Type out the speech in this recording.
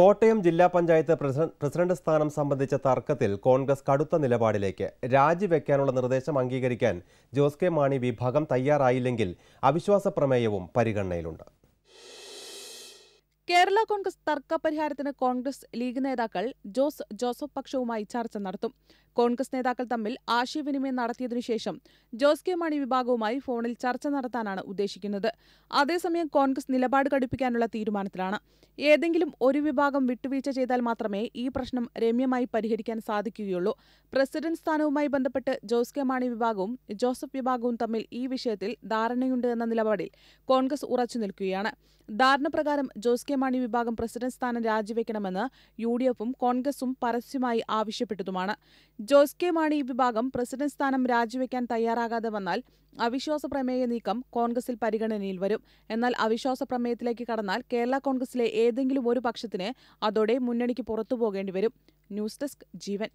കോട്ടയം ജില്ലാ പഞ്ചായത്ത് പ്രസിഡന്റ് സ്ഥാനം സംബന്ധിച്ച തർക്കത്തിൽ കോൺഗ്രസ് കടുത്ത നിലപാടിലേക്ക് രാജിവെക്കാനുള്ള നിർദ്ദേശം അംഗീകരിക്കാൻ ജോസ് കെ മാണി വിഭാഗം തയ്യാറായില്ലെങ്കിൽ അവിശ്വാസ പ്രമേയവും പരിഗണനയിലുണ്ട് കേരള കോൺഗ്രസ് പരിഹാരത്തിന് കോൺഗ്രസ് ലീഗ് നേതാക്കൾ ജോസ് ജോസഫ് പക്ഷവുമായി ചർച്ച നടത്തും കോൺഗ്രസ് നേതാക്കൾ തമ്മിൽ ആശയവിനിമയം ശേഷം ജോസ് കെ മാണി വിഭാഗവുമായി ഫോണിൽ ചർച്ച നടത്താനാണ് ഉദ്ദേശിക്കുന്നത് അതേസമയം കോൺഗ്രസ് നിലപാട് കടുപ്പിക്കാനുള്ള തീരുമാനത്തിലാണ് ഏതെങ്കിലും ഒരു വിഭാഗം വിട്ടുവീഴ്ച ചെയ്താൽ മാത്രമേ ഈ പ്രശ്നം രമ്യമായി പരിഹരിക്കാൻ സാധിക്കുകയുള്ളൂ പ്രസിഡന്റ് സ്ഥാനവുമായി ബന്ധപ്പെട്ട് ജോസ് കെ മാണി വിഭാഗവും ജോസഫ് വിഭാഗവും തമ്മിൽ ഈ വിഷയത്തിൽ ധാരണയുണ്ട് എന്ന നിലപാടിൽ കോൺഗ്രസ് ഉറച്ചു നിൽക്കുകയാണ് ധാരണ പ്രകാരം ജോസ് കെ മാണി വിഭാഗം പ്രസിഡന്റ് സ്ഥാനം രാജിവെക്കണമെന്ന് യു ഡി എഫും കോൺഗ്രസും പരസ്യമായി ആവശ്യപ്പെട്ടതുമാണ് ജോസ് കെ മാണി വിഭാഗം പ്രസിഡന്റ് സ്ഥാനം രാജിവെക്കാൻ തയ്യാറാകാതെ വന്നാൽ അവിശ്വാസ പ്രമേയ നീക്കം കോൺഗ്രസിൽ പരിഗണനയിൽ വരും എന്നാൽ അവിശ്വാസ പ്രമേയത്തിലേക്ക് കടന്നാൽ കേരള കോൺഗ്രസിലെ ഏതെങ്കിലും ഒരു പക്ഷത്തിന് അതോടെ മുന്നണിക്ക് വരും ന്യൂസ് ഡെസ്ക് ജീവൻ